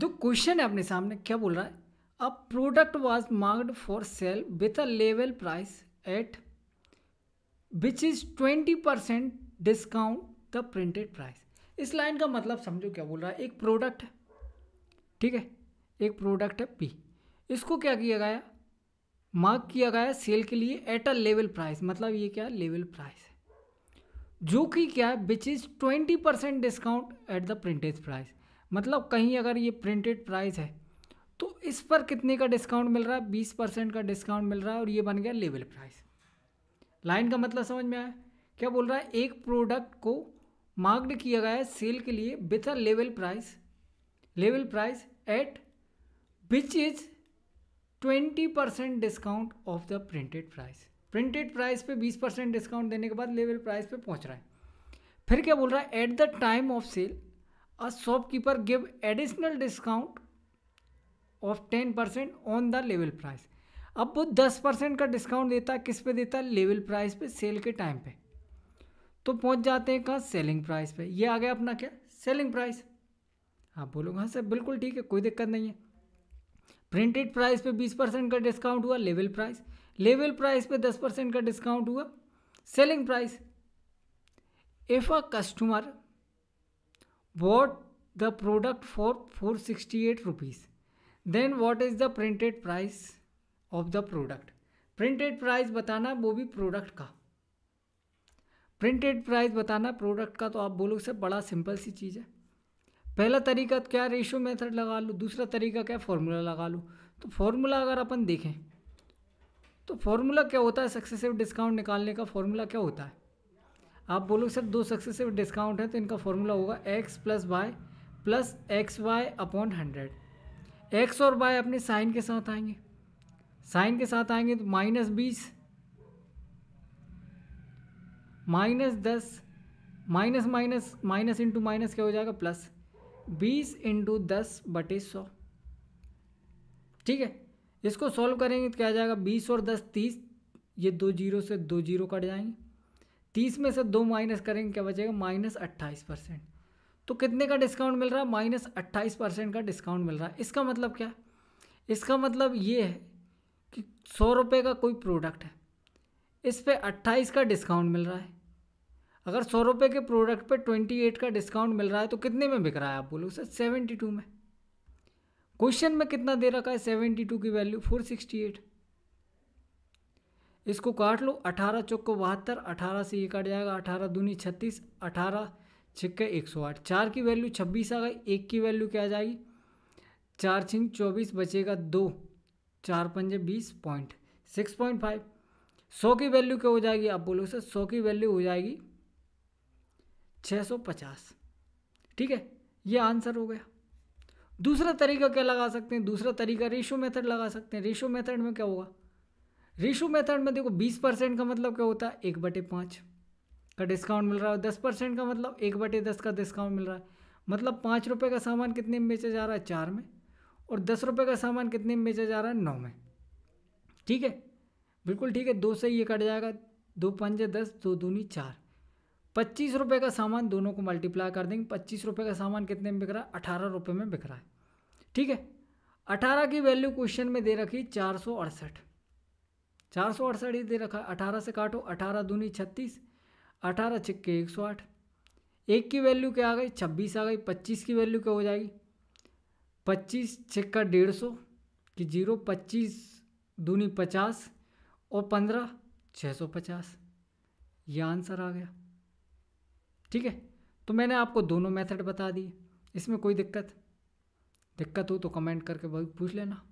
जो क्वेश्चन है अपने सामने क्या बोल रहा है a product was marked for sale with a level price at which is twenty percent discount the printed price इस लाइन का मतलब समझो क्या बोल रहा है एक प्रोडक्ट है ठीक है एक प्रोडक्ट है पी इसको क्या किया गया मार्क किया गया सेल के लिए एट अ लेवल प्राइस मतलब ये क्या लेवल प्राइस है जो कि क्या है which is twenty percent discount at the printed price मतलब कहीं अगर ये प्रिंटेड प्राइस है तो इस पर कितने का डिस्काउंट मिल रहा है बीस परसेंट का डिस्काउंट मिल रहा है और ये बन गया लेबल प्राइस लाइन का मतलब समझ में आया क्या बोल रहा है एक प्रोडक्ट को मार्क्ड किया गया है सेल के लिए with a level price level price at which is twenty percent discount of the printed price printed price पे बीस परसेंट डिस्काउंट देने के बाद लेवल प्राइस पे पहुंच रहा है फिर क्या बोल रहा है at the time of sale a shopkeeper give additional discount of ten percent on the level price अब वो दस परसेंट का डिस्काउंट देता है किस पे देता है लेवल प्राइस पे सेल के टाइम पे तो पहुंच जाते हैं कहाँ सेलिंग प्राइस पे ये आ गया अपना क्या सेलिंग प्राइस आप बोलोगे हाँ सर बिल्कुल ठीक है कोई दिक्कत नहीं है प्रिंटेड प्राइस पे बीस परसेंट का डिस्काउंट हुआ लेवल प्राइस लेवल प्राइस पे दस परसेंट का डिस्काउंट हुआ selling price if a customer bought the product for 468 rupees then what is the printed price of the product printed price बताना वो भी प्रोडक्ट का प्रिंटेड प्राइस बताना प्रोडक्ट का तो आप बोलोगे सर बड़ा सिंपल सी चीज़ है पहला तरीका क्या रेशो मेथड लगा लो दूसरा तरीका क्या फॉर्मूला लगा लो तो फॉर्मूला अगर अपन देखें तो फॉर्मूला क्या होता है सक्सेसिव डिस्काउंट निकालने का फॉर्मूला क्या होता है आप बोलोगे सर दो सक्सेसिव डिस्काउंट है तो इनका फॉर्मूला होगा X plus Y plus X Y upon hundred X और वाई अपने साइन के साथ आएंगे साइन के साथ आएंगे तो माइनस बीस माइनस दस minus minus minus into minus क्या हो जाएगा प्लस बीस इंटू दस बटे सौ ठीक है इसको सॉल्व करेंगे तो क्या आ जाएगा बीस और दस तीस ये दो जीरो से दो जीरो कट जाएंगे तीस में से दो माइनस करेंगे क्या बचेगा माइनस अट्ठाईस परसेंट तो कितने का डिस्काउंट मिल रहा है माइनस अट्ठाईस परसेंट का डिस्काउंट मिल रहा है इसका मतलब क्या है इसका मतलब ये है कि सौ रुपये का कोई प्रोडक्ट है इस पर अट्ठाईस का डिस्काउंट मिल रहा है अगर सौ रुपये के प्रोडक्ट पर ट्वेंटी एट का डिस्काउंट मिल रहा है तो कितने में बिक रहा है आप बोलो सर सेवेंटी टू में क्वेश्चन में कितना दे रखा है सेवेंटी टू की वैल्यू फोर सिक्सटी एट इसको काट लो अठारह चौको बहत्तर अठारह से ये कट जाएगा अठारह दूनी छत्तीस अठारह छिक्के एक सौ आठ चार की वैल्यू छब्बीस आ गई एक की वैल्यू क्या आ जाएगी चार छिंग चौबीस बचेगा दो चार पंजे बीस पॉइंट सिक्स पॉइंट फाइव सौ की वैल्यू क्या हो जाएगी आप बोलो सर सौ की वैल्यू हो जाएगी छः सौ पचास ठीक है ये आंसर हो गया दूसरा तरीका क्या लगा सकते हैं दूसरा तरीका रेशो मेथड लगा सकते हैं रेशो मेथड में क्या होगा रेशो मेथड में देखो बीस परसेंट का मतलब क्या होता है एक बटे पाँच का डिस्काउंट मिल रहा है दस परसेंट का मतलब एक बटे दस का डिस्काउंट मिल रहा है मतलब पाँच रुपये का सामान कितने में बेचा जा रहा है चार में और दस रुपये का सामान कितने में बेचा जा रहा है नौ में ठीक है बिल्कुल ठीक है दो से ये कट जाएगा दो पंजे दस दो दूनी चार पच्चीस रुपये का सामान दोनों को मल्टीप्लाई कर देंगे पच्चीस रुपये का सामान कितने में बिक रहा है अठारह रुपये में बिक रहा है ठीक है अठारह की वैल्यू क्वेश्चन में दे रखी चार सौ अड़सठ चार सौ अड़सठ दे रखा अठारह से काटो अठारह दूनी छत्तीस अठारह छिक्के एक सौ आठ एक की वैल्यू क्या आ गई छब्बीस आ गई पच्चीस की वैल्यू क्या हो जाएगी पच्चीस छिक्का डेढ़ सौ कि जीरो पच्चीस दूनी पचास और पंद्रह छः सौ पचास यह आंसर आ गया ठीक है तो मैंने आपको दोनों मेथड बता दिए इसमें कोई दिक्कत दिक्कत हो तो कमेंट करके भाई पूछ लेना